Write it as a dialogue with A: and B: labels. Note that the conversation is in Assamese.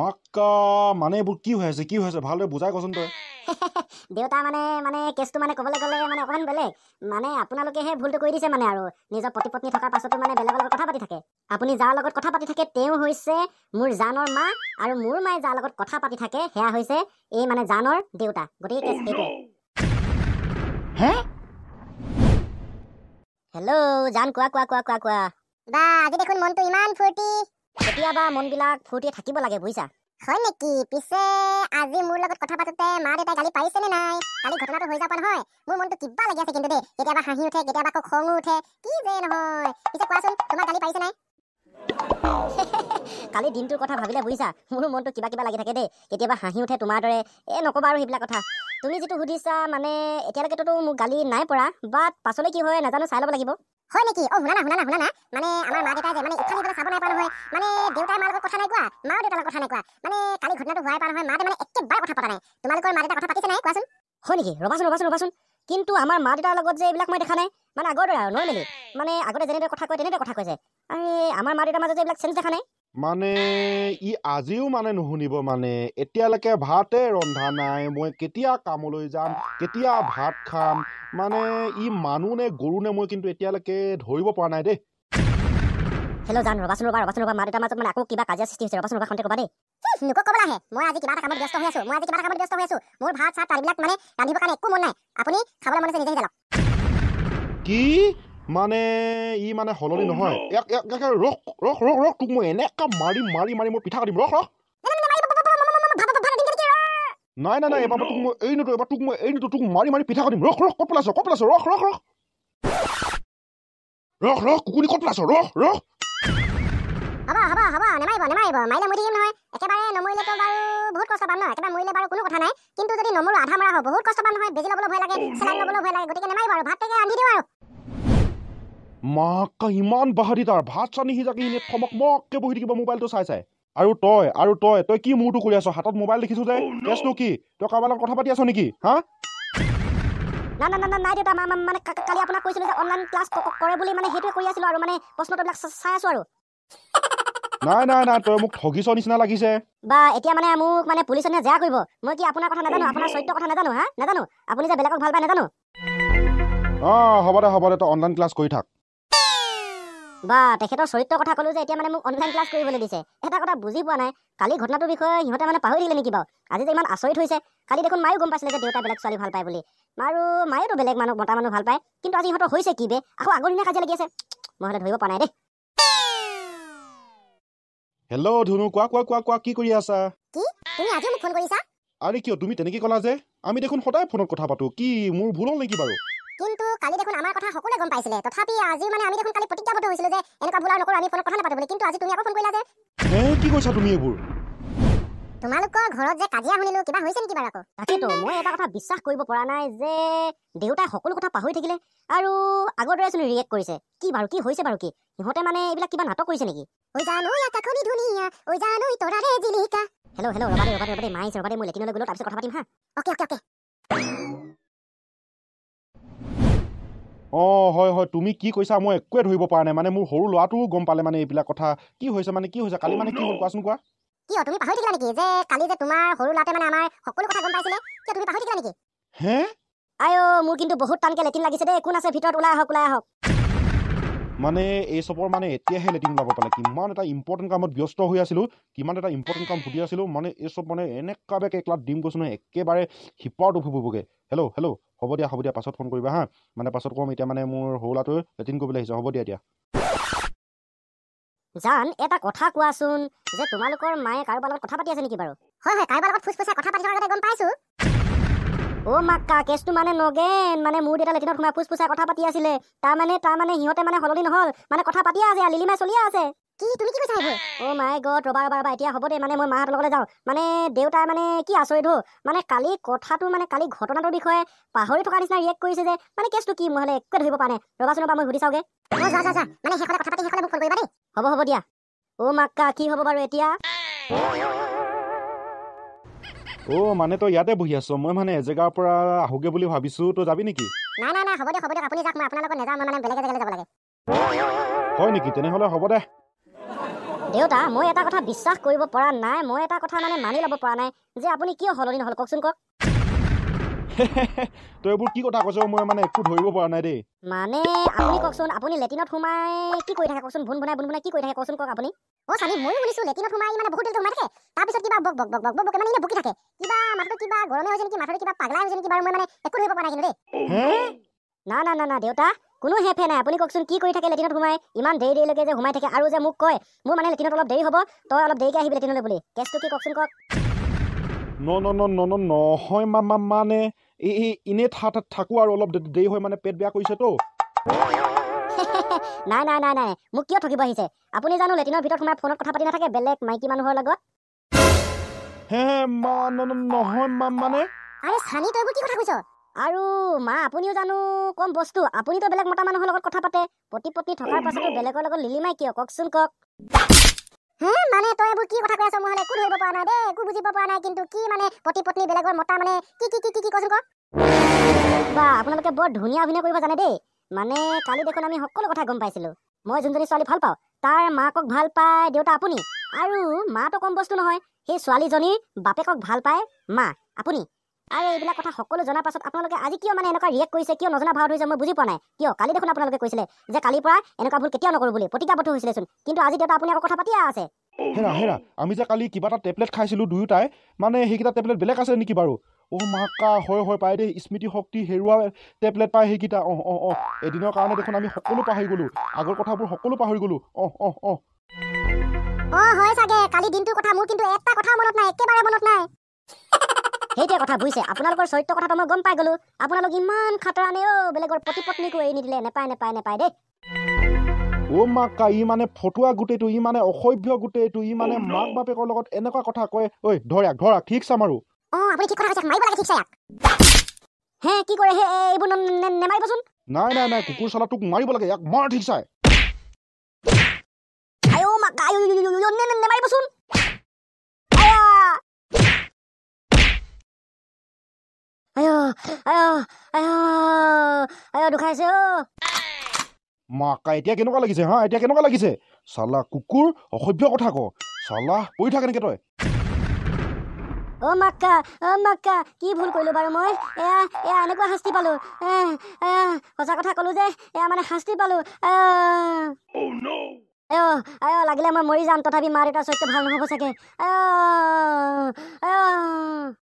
A: মাক্কা মানে এইবোৰ কি হৈ আছে কি হৈ আছে ভালদৰে বুজাই কচোন তই
B: দেউতা মানে মানে কেছটো মানে ক'বলৈ গ'লে মানে অকণমান বেলেগ মানে আপোনালোকেহে ভুলটো কৰি দিছে মানে আৰু নিজৰ পতি পত্নী থকাৰ পাছতো মানে বেলেগৰ লগত কথা পাতি থাকে আপুনি যাৰ লগত কথা পাতি থাকে তেওঁ হৈছে মোৰ জানৰ মা আৰু মোৰ মায়ে যাৰ লগত কথা পাতি থাকে সেয়া হৈছে এই মানে জানৰ দেউতা গোটেই কেছ হেল্ল' জান কোৱা কোৱা কোৱা কোৱা কোৱা বা আজি দেখোন মনটো ইমান ফূৰ্তি কেতিয়াবা মনবিলাক ফূৰ্তিয়ে থাকিব লাগে বুজিছা
C: হয় নেকি পিছে আজি মোৰ লগত কথা পাতোতে মা দেউতাই গালি পাৰিছেনে নাই কালি ঘটনাটো হৈ যাব নহয় মোৰ মনটো কিবা লাগি আছে কিন্তু দেই কেতিয়াবা হাঁহি উঠে কেতিয়াবা আকৌ খঙো উঠে কি যে নহয় পিছে
B: কোৱাচোন তোমাৰ গালি পাৰিছে নাই কালি দিনটোৰ কথা ভাবিলে বুজিছা মোৰো মনটো কিবা কিবা লাগি থাকে দেই কেতিয়াবা হাঁহি উঠে তোমাৰ দৰে এই নক'বা আৰু সেইবিলাক কথা তুমি যিটো সুধিছা মানে এতিয়ালৈকেতো মোক গালি নাই পৰা বাট পাছলৈ কি হয় নাজানো চাই ল'ব লাগিব হয় নেকি অ শুনা শুনানা শুনা শুনানা মানে আমাৰ মা দেউতাই যে মানে ইফালে সিফালে চাব নাই পৰা নহয় মানে দেউতাই মাৰ লগত কথা নাই কোৱা মা দেউতাৰ লগত কথা নাই কোৱা মানে কালি ঘটনাটো হোৱাই পৰা নহয় মা দেউতাই মানে একেবাৰে কথা পতা নাই তোমালোকৰ মা দেউতাৰ কথা পাতিছে নাই কোৱাচোন হয় নেকি ৰবাচোন ৰবাচোন ৰবাচোন কিন্তু আমাৰ মা দেউতাৰ লগত যে এইবিলাক মই দেখা নাই মানে আগৰ দৰে আৰু নৰ্মেলি মানে আগতে যেনেদৰে কথা কয় তেনেদৰে কথা কৈছে যে আমাৰ মা দেউতাৰ মাজত যে এইবিলাক চেঞ্জ দেখা নাই
A: মানে ই আজিও মানে নুশুনিব মানে এতিয়ালৈকে ভাতে ৰন্ধা নাই মই কেতিয়া কামলৈ যাম কেতিয়া ভাত খাম মানে ই মানুহ নে গৰু নে মই কিন্তু এতিয়ালৈকে ধৰিব পৰা নাই দেই
B: হেল্ল' জান ৰবাচোন ৰবা ৰবাচোন ৰবা মা দেউতাৰ মাজত মানে আকৌ কিবা কাজিয়া সৃষ্টি হৈছে ৰবাচোন ৰবাখনতে ক'বা দেই নোক ক'বলৈ আহে মই আজি কিবা এটা কামত ব্যস্ত হৈ আছোঁ মই আজি কিবা এটা কামত ব্যস্ত হৈ আছোঁ মোৰ ভাত চাহ তাৰবিলাক মানে ৰান্ধিবৰ কাৰণে একো মন নাই
A: আপুনি খাবলৈ মন আছে নিজে নিজে লওক কি মানে ই মানে সলনি oh, নহয় ৰখ ৰখ ৰখ ৰখ তোক মই এনেকা মাৰি মাৰি মাৰি মই পিঠা কাটিম ৰখ ৰখ নাই নাই নাই এবাৰ তোক মই এই নোটো এবাৰ তোক মই এই নোটো তোক মাৰি মাৰি পিঠা কাটিম ৰখ ৰখ ক'ত পেলাইছ ক'ত পেলাইছ ৰখ ৰখ ৰখ ৰখ ৰখ কুকুনি ক'ত পেলাইছ ৰখ ৰখ
C: মৰিলে বাৰু কোনো কথা নাই কিন্তু যদি নমৰো আধা মৰা হ'ব বহুত কষ্ট নহয় বেজি ল'বলৈ ভয়
A: মাক ইমান বাহাদী তাৰ ভাত চানি সিজাকে ইনে থমক মককে বহি থাকিব মোবাইলটো চাই চাই আৰু তই আৰু তই তই কি মূৰটো কৰি আছ হাতত মোবাইল দেখিছো যে oh, কেছনো কি তই কাৰোবাৰ কথা পাতি আছ নেকি হা
B: নাই দেউতা মানে কালি আপোনাক কৈছিলোঁ যে অনলাইন ক্লাছ কৰে বুলি মানে সেইটোৱে কৰি আছিলোঁ আৰু মানে প্ৰশ্নটোবিলাক চাই আছোঁ আৰু
A: নাই নাই নাই তই মোক ঠগিছ নিচিনা লাগিছে
B: বা এতিয়া মানে মোক মানে পুলিচনে জেয়া কৰিব মই কি আপোনাৰ কথা নাজানো আপোনাৰ চৰিত্ৰ কথা নাজানো হা নাজানো আপুনি যে বেলেগক ভাল পায়
A: নাজানো অঁ হ'ব দে হ'ব দে তই অনলাইন ক্লাছ কৰি থাক
B: বা তেখেতৰ চৰিত্ৰৰ কথা ক'লোঁ যে এতিয়া মানে মোক অনলাইন ক্লাছ কৰিবলৈ দিছে এটা কথা বুজি পোৱা নাই কালি ঘটনাটোৰ বিষয়ে সিহঁতে মানে পাহৰি দিলে নেকি বাৰু আজি যে ইমান আচৰিত হৈছে কালি দেখোন মায়ো গম পাইছিলে যে দেউতা বেলেগ ছোৱালী ভাল পায় বুলি আৰু মায়েতো বেলেগ মানুহ মতা মানুহ ভাল পায় কিন্তু আজি সিহঁতৰ হৈছে কি বে আকৌ আগৰ দিনা কাজিয়া লাগি আছে মই সিহঁতে ধৰিব পৰা নাই
A: দেই হেল্ল' ধুনু কোৱা কোৱা কোৱা কোৱা কি কৰি আছা
C: কি তুমি আজি মোক ফোন কৰিছা
A: আৰে কিয় তুমি তেনেকৈ ক'লা যে আমি দেখোন সদায় ফোনত কথা পাতোঁ কি মোৰ ভুল হ'ল নেকি বাৰু
C: কিন্তু কালি দেখোন আমাৰ কথা সকলোৱে গম পাইছিলে তথাপি আজি মানে আমি দেখোন কালি প্ৰতিজ্ঞাবদ্ধ হৈছিলোঁ যে এনেকুৱা ভুল আৰু নকৰোঁ আমি ফোনত কথা নাপাতো বুলি কিন্তু আজি তুমি আকৌ ফোন কৰিলা যে কি কৈছা
A: তুমি এইবোৰ
B: তোমালোকৰ ঘৰত যে কাজিয়া শুনিলো কিবা হৈছে নেকি বাৰু আকৌ তাকেতো মই এটা কথা বিশ্বাস কৰিব পৰা নাই যে দেউতাই সকলো কথা পাহৰি থাকিলে আৰু আগৰ দৰে চোন ৰিয়েক্ট কৰিছে কি বাৰু কি হৈছে বাৰু কি সিহঁতে মানে এইবিলাক কিবা নাটক কৰিছে নেকি ঐ জানো ইয়াকা খুবই ধুনীয়া ঐ জানো তোৰাৰে জিলিকা হেলো হেলো মই লেটিনলৈ গ'লো তাৰপিছত কথা পাতিম হা অকে অকে অকে
A: অঁ হয় হয় তুমি কি কৈছা মই একোৱে ধৰিব পৰা নাই মানে মোৰ সৰু ল'ৰাটোও গম পালে মানে এইবিলাক কথা কি হৈছে মানে কি হৈছে কালি মানে কি হ'ল কোৱাচোন কোৱা
C: কিয় তুমি পাহৰি থাকিলা নেকি যে
B: কালি যে তোমাৰ সৰু ল'ৰাটোৱে মানে আমাৰ সকলো কথা গম পাইছিলে কিয় তুমি পাহৰি থাকিলা নেকি হে আইঅ' মোৰ কিন্তু বহুত টানকৈ লেটিন লাগিছে দেই একো আছে ভিতৰত ওলাই আহক ওলাই আহক
A: মানে এই চবৰ মানে এতিয়াহে লেটিন ওলাব পালে কিমান এটা ইম্পৰ্টেণ্ট কামত ব্যস্ত হৈ আছিলোঁ কিমান এটা ইম্পৰ্টেণ্ট কাম সুধি আছিলোঁ মানে এই চব মানে এনেকুৱাবে কেকলাত ডিম গৈছোঁ নহয় একেবাৰে শিপাৰত উফুবগৈ হেল্ল' হেল্ল' হ'ব দিয়া হ'ব দিয়া পাছত ফোন কৰিবা হা মানে পাছত ক'ম এতিয়া মানে মোৰ সৰু ল'ৰাটোৱে লেটিন কৰিবলৈ আহিছে হ'ব দিয়া এতিয়া
B: জান এটা কথা কোৱাচোন যে তোমালোকৰ মায়ে কাৰোবাৰ লগত কথা পাতি আছে নেকি বাৰু হয় হয় কাৰোবাৰ লগত ফুচ ফুচাই কথা পাতি থকাৰ কথা গম পাইছোঁ ও মাক্কা কেছটো মানে নগেন মানে মোৰ দেউতা লেটিনত সোমাই ফুচ ফুচাই কথা পাতি আছিলে তাৰ মানে তাৰ মানে সিহঁতে মানে সলনি নহ'ল মানে কথা পাতি আছে লিলিমাই চলি আছে কি তুমি কি কৈছা অ' মাই গড ৰবা ৰবা ৰবা এতিয়া হ'ব দেই মানে মই মাহঁতৰ লগতে যাওঁ মানে দেউতাই মানে কি আচৰিত হ'ল মানে কালি কথাটো মানে কালি ঘটনাটোৰ বিষয়ে পাহৰি থকাৰ নিচিনা ৰিয়েক্ট কৰিছে যে মানে কেছটো কি মই হ'লে একোৱে ধৰিব পাৰে ৰবাচোন ৰবা মই সুধি চাওঁগে মানে সেইফালে কথা পাতি সেইফালে মোক ফোন কৰিবা দেই হ'ব হ'ব দিয়া অ' মাক্কা কি হ'ব বাৰু এতিয়া
A: অ' মানে তই ইয়াতে বহি আছ মই মানে এজেগাৰ পৰা আহোগৈ বুলি ভাবিছো তই যাবি নেকি
C: নাই নাই নাই হ'ব দিয়ক আপুনি যাওক মই আপোনাৰ লগত নেযাওঁ মই মানে বেলেগ এজেগালৈ যাব লাগে
A: হয় নেকি তেনেহ'লে হ'ব দে
B: দেউতা মই এটা কথা বিশ্বাস কৰিব পৰা নাই মই এটা কথা মানে মানি ল'ব পৰা নাই যে আপুনি কিয় সলনি নহ'ল কওকচোন কওক
A: তই এইবোৰ কি কথা কৈছ মই মানে একো ধৰিব পৰা নাই দেই মানে আপুনি
B: কওকচোন আপুনি লেটিনত সোমাই কি কৰি থাকে কওকচোন ভোন ভোনাই ভোন ভোনাই কি কৰি থাকে কওকচোন কওক আপুনি অ চানি ময়ো শুনিছোঁ লেটিনত সোমাই মানে বহুত দিনটো সোমাই থাকে তাৰপিছত কিবা বক বক বক বক বক মানে বকি থাকে কিবা মাথাটো কিবা গৰমে হৈছে নেকি মাথাটো কিবা পাগলা হৈছে নেকি বাৰু মই মানে একো ধৰিব পৰা নাই কিন্তু দেই না না না না দেউতা কোনো হেফে নাই আপুনি কওকচোন কি কৰি থাকে লেটিনত সোমাই ইমান দেৰি দেৰিলৈকে যে সোমাই থাকে আৰু যে মোক কয় মোৰ মানে লেটিনত অলপ দেৰি হ'ব তই অলপ দেৰিকৈ আহিবি লেটিনলৈ বুলি কেছটো কি কওকচোন কওক
A: ন ন ন ন নহয় মা মানে এই এনেই থা থাকোঁ আৰু অলপ দেৰি হয় মানে পেট বেয়া কৰিছেতো
B: নাই নাই নাই নাই মোক কিয় থাকিব আহিছে আপুনি জানো লেটিনৰ ভিতৰত সোমাই ফোনত কথা পাতি নাথাকে বেলেগ মাইকী মানুহৰ লগত হে মা নহয় মা মানে আৰে চানি তই কি কথা কৈছ আৰু মা আপুনিও জানো কম বস্তু আপুনিতো বেলেগ মতা মানুহৰ লগত কথা পাতে পতি পতি থকাৰ পাছতো বেলেগৰ লগত লিলিমাই কিয় কওকচোন কওক
C: মানে তই এইবোৰ কি কথা কৈ আছ মই মানে একো ধৰিব পৰা নাই দেই একো
B: বুজিব পৰা নাই কিন্তু কি মানে পতি পত্নী বেলেগৰ মতা মানে কি কি কি কি কি কৈছো কওক বা আপোনালোকে বৰ ধুনীয়া অভিনয় কৰিব জানে দেই মানে কালি দেখোন আমি সকলো কথা গম পাইছিলোঁ মই যোনজনী ছোৱালী ভাল পাওঁ তাৰ মাকক ভাল পায় দেউতা আপুনি আৰু মাতো কম বস্তু নহয় সেই ছোৱালীজনীৰ বাপেকক ভাল পায় মা আপুনি আৰে এইবিলাক কথা সকলো জনাৰ পাছত আপোনালোকে আজি কিয় মানে এনেকুৱা ৰিয়েক্ট কৰিছে কিয় নজনা ভাৱ হৈছে মই বুজি পোৱা নাই কিয় কালি দেখোন আপোনালোকে কৈছিলে যে কালিৰ পৰা এনেকুৱা ভুল কেতিয়াও নকৰোঁ বুলি প্ৰতিজ্ঞাবদ্ধ হৈছিলেচোন কিন্তু আজি দেউতা আপুনি আকৌ কথা পাতি আছে হেৰা হেৰা
A: আমি যে কালি কিবা এটা টেবলেট খাইছিলোঁ দুয়োটাই মানে সেইকেইটা টেবলেট বেলেগ আছে নেকি বাৰু অ' মাকা হয় হয় পাই দেই স্মৃতি শক্তি হেৰুৱা টেবলেট পায় সেইকেইটা অঁ অঁ অঁ এদিনৰ কাৰণে দেখোন আমি সকলো পাহৰি গ'লোঁ আগৰ কথাবোৰ সকলো পাহৰি গ'লোঁ অঁ অঁ অঁ
B: অঁ হয় চাগে কালি দিনটোৰ কথা মোৰ কিন্তু এটা কথা মনত নাই একেবাৰে মনত নাই সেইটো কথা বুঝিছে আপোনালোকৰ চৰিত্ৰ কথাটো মই গম পাই গলো আপোনালোক ইমান খাতৰানে অ বেলেগৰ পতি পত্নীকো এৰি নিদিলে নেপায় নেপায় নেপায় দেই
A: অ মা কা ই মানে ফটুৱা গোটেইটো ই মানে অসভ্য গোটেইটো ই মানে মাক বাপেকৰ লগত এনেকুৱা কথা কয় ঐ ধৰা ধৰা ঠিক চা মাৰো
B: অ আপুনি ঠিক কথা কৈছে মাৰিব লাগে ঠিক চা হে কি কৰে হে এইবোৰ নেমাৰিবচোন
A: নাই নাই নাই কুকুৰ চলা তোক মাৰিব লাগে ইয়াক মাৰ ঠিক চাই
B: আয়ো মা কা নেমাৰিবচোন
A: 哎呦，哎呦，哎呦，哎呦，都开始哦！妈，该爹给弄个垃圾车哈，爹给弄个垃圾车。啥啦？姑姑，我会不要个他个？啥啦？不会他个那个对
B: ？অ মাক্কা অ মাক্কা কি ভুল কৰিলোঁ বাৰু মই এয়া এয়া এনেকুৱা শাস্তি পালোঁ সঁচা কথা ক'লোঁ যে এয়া মানে শাস্তি পালোঁ আই অ লাগিলে মই মৰি যাম তথাপি মা দেউতাৰ চৰিত্ৰ ভাল নহ'ব চাগে আই অ